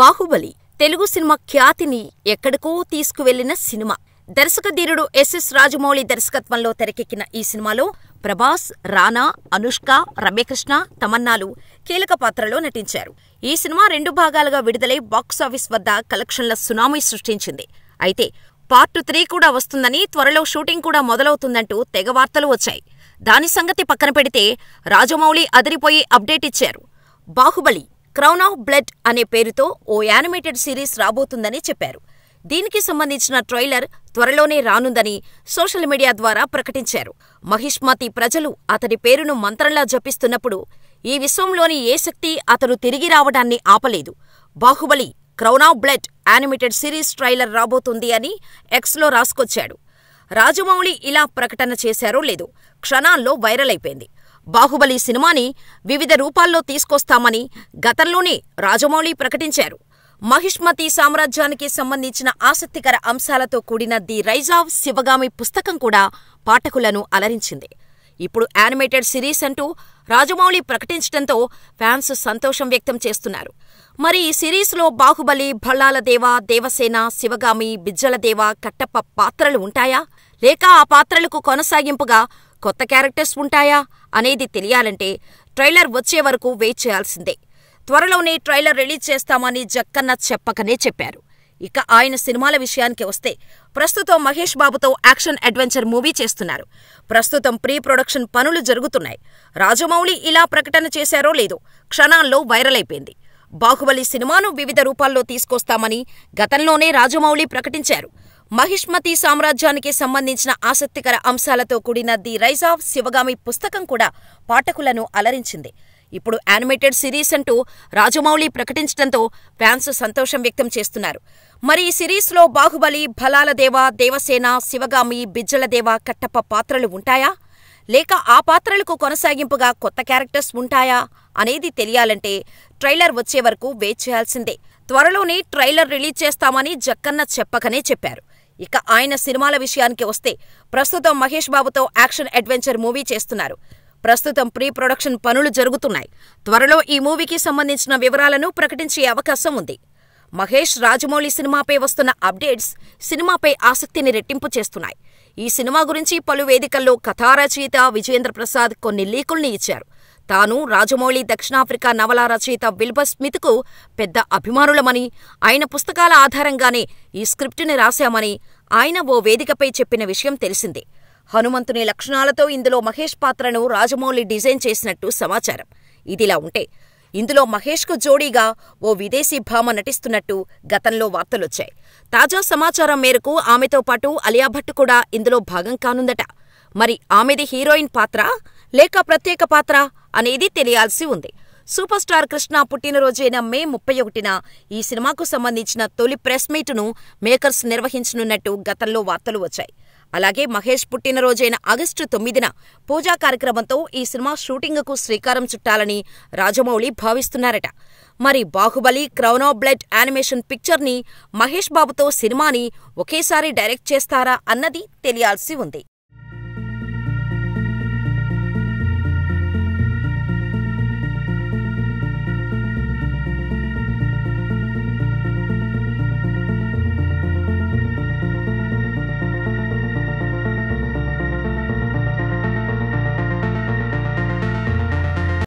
Baahubali Telugu cinema ఖ్యాతిని ఎక్కడికో తీసుకువెళ్లిన సినిమా దర్శకధీరుడు ఎస్ఎస్ రాజమౌళి దర్శకత్వంలో తెరకెక్కిన ఈ సినిమాలో ప్రభాస్ రానా అనుష్క రమ్యకృష్ణ తమన్నాలు కీలక పాత్రలో నటించారు ఈ సినిమా రెండు భాగాలుగా విడుదలై బాక్సాఫీస్ వద్ద కలెక్షన్ల సునామీ సృష్టించింది అయితే పార్ట్ త్రీ కూడా వస్తుందని త్వరలో షూటింగ్ కూడా మొదలవుతుందంటూ తెగ వార్తలు వచ్చాయి దాని సంగతి పక్కన పెడితే రాజమౌళి అదిరిపోయి అప్డేట్ ఇచ్చారు బాహుబలి క్రౌన్ ఆఫ్ బ్లడ్ అనే పేరుతో ఓ యానిమేటెడ్ సిరీస్ రాబోతుందని చెప్పారు దీనికి సంబంధించిన ట్రైలర్ త్వరలోనే రానుందని సోషల్ మీడియా ద్వారా ప్రకటించారు మహిష్మతి ప్రజలు అతడి పేరును మంత్రంలా జపిస్తున్నప్పుడు ఈ విశ్వంలోని ఏ శక్తి అతను తిరిగి రావడాన్ని ఆపలేదు Baahubali crown of blood animated series trailer రాబోతుంది అని ఎక్స్లో రాసుకొచ్చాడు రాజమౌళి ఇలా ప్రకటన చేశారో లేదో క్షణాల్లో వైరల్ అయిపోయింది బాహుబలి సినిమాని వివిధ రూపాల్లో తీసుకొస్తామని గతంలోనే రాజమౌళి ప్రకటించారు మహిష్మతి సామ్రాజ్యానికి సంబంధించిన ఆసక్తికర అంశాలతో కూడిన ది రైజ్ ఆఫ్ శివగామి పుస్తకం కూడా పాఠకులను అలరించింది ఇప్పుడు యానిమేటెడ్ సిరీస్ అంటూ రాజమౌళి ప్రకటించడంతో ఫ్యాన్స్ సంతోషం వ్యక్తం చేస్తున్నారు మరి ఈ సిరీస్లో బాహుబలి భళ్ళాలదేవ దేవసేన శివగామి బిజ్జలదేవ కట్టప్ప పాత్రలు ఉంటాయా లేక ఆ పాత్రలకు కొనసాగింపుగా కొత్త క్యారెక్టర్స్ ఉంటాయా అనేది తెలియాలంటే ట్రైలర్ వచ్చే వరకు వెయిట్ చేయాల్సిందే త్వరలోనే ట్రైలర్ రిలీజ్ చేస్తామని జక్కన్న చెప్పకనే చెప్పారు ఇక ఆయన సినిమాల విషయానికి వస్తే ప్రస్తుతం మహేష్ బాబుతో యాక్షన్ అడ్వెంచర్ మూవీ చేస్తున్నారు ప్రస్తుతం ప్రీ ప్రొడక్షన్ పనులు జరుగుతున్నాయి రాజమౌళి ఇలా ప్రకటన చేశారో లేదో క్షణాల్లో వైరల్ అయిపోయింది బాహుబలి సినిమాను వివిధ రూపాల్లో తీసుకొస్తామని గతంలోనే రాజమౌళి ప్రకటించారు మహిష్మతి సామ్రాజ్యానికి సంబంధించిన ఆసక్తికర అంశాలతో కూడిన ది రైజ్ ఆఫ్ శివగామి పుస్తకం కూడా పాఠకులను అలరించింది ఇప్పుడు యానిమేటెడ్ సిరీస్ అంటూ రాజమౌళి ప్రకటించడంతో ఫ్యాన్స్ సంతోషం వ్యక్తం చేస్తున్నారు మరి ఈ సిరీస్లో బాహుబలి భలాలదేవ దేవసేన శివగామి బిజ్జలదేవ కట్టప్ప పాత్రలు ఉంటాయా లేక ఆ పాత్రలకు కొనసాగింపుగా కొత్త క్యారెక్టర్స్ ఉంటాయా అనేది తెలియాలంటే ట్రైలర్ వచ్చే వరకు వెయిట్ చేయాల్సిందే త్వరలోనే ట్రైలర్ రిలీజ్ చేస్తామని జక్కన్న చెప్పకనే చెప్పారు ఇక ఆయన సినిమాల విషయానికి వస్తే ప్రస్తుతం మహేష్ బాబుతో యాక్షన్ అడ్వెంచర్ మూవీ చేస్తున్నారు ప్రస్తుతం ప్రీ ప్రొడక్షన్ పనులు జరుగుతున్నాయి త్వరలో ఈ మూవీకి సంబంధించిన వివరాలను ప్రకటించే అవకాశం ఉంది మహేష్ రాజమౌళి సినిమాపై వస్తున్న అప్డేట్స్ సినిమాపై ఆసక్తిని రెట్టింపు చేస్తున్నాయి ఈ సినిమా గురించి పలు వేదికల్లో కథారచయిత విజయేంద్ర ప్రసాద్ కొన్ని లీకుల్ని ఇచ్చారు తాను రాజమౌళి దక్షిణాఫ్రికా నవలా రచయిత విల్బర్ స్మిత్కు పెద్ద అభిమానులమని ఆయన పుస్తకాల ఆధారంగానే ఈ స్క్రిప్టుని రాశామని ఆయన ఓ వేదికపై చెప్పిన విషయం తెలిసిందే హనుమంతుని లక్షణాలతో ఇందులో మహేష్ పాత్రను రాజమౌళి డిజైన్ చేసినట్టు సమాచారం ఇదిలా ఉంటే ఇందులో మహేష్కు జోడీగా ఓ విదేశీ భామ నటిస్తున్నట్టు గతంలో వార్తలొచ్చాయి తాజా సమాచారం మేరకు ఆమెతో పాటు అలియా భట్ కూడా ఇందులో భాగం కానుందట మరి ఆమెది హీరోయిన్ పాత్ర లేక ప్రత్యేక పాత్ర అనేది తెలియాల్సి ఉంది సూపర్ స్టార్ కృష్ణ పుట్టినరోజైన మే ముప్పై ఒకటిన ఈ సినిమాకు సంబంధించిన తొలి ప్రెస్ మీట్ను మేకర్స్ నిర్వహించనున్నట్టు గతంలో వార్తలు వచ్చాయి అలాగే మహేష్ పుట్టినరోజైన ఆగస్టు తొమ్మిదిన పూజా కార్యక్రమంతో ఈ సినిమా షూటింగ్కు శ్రీకారం చుట్టాలని రాజమౌళి భావిస్తున్నారట మరి బాహుబలి క్రౌనో బ్లడ్ యానిమేషన్ పిక్చర్ని మహేష్ బాబుతో సినిమాని ఒకేసారి డైరెక్ట్ చేస్తారా అన్నది తెలియాల్సి ఉంది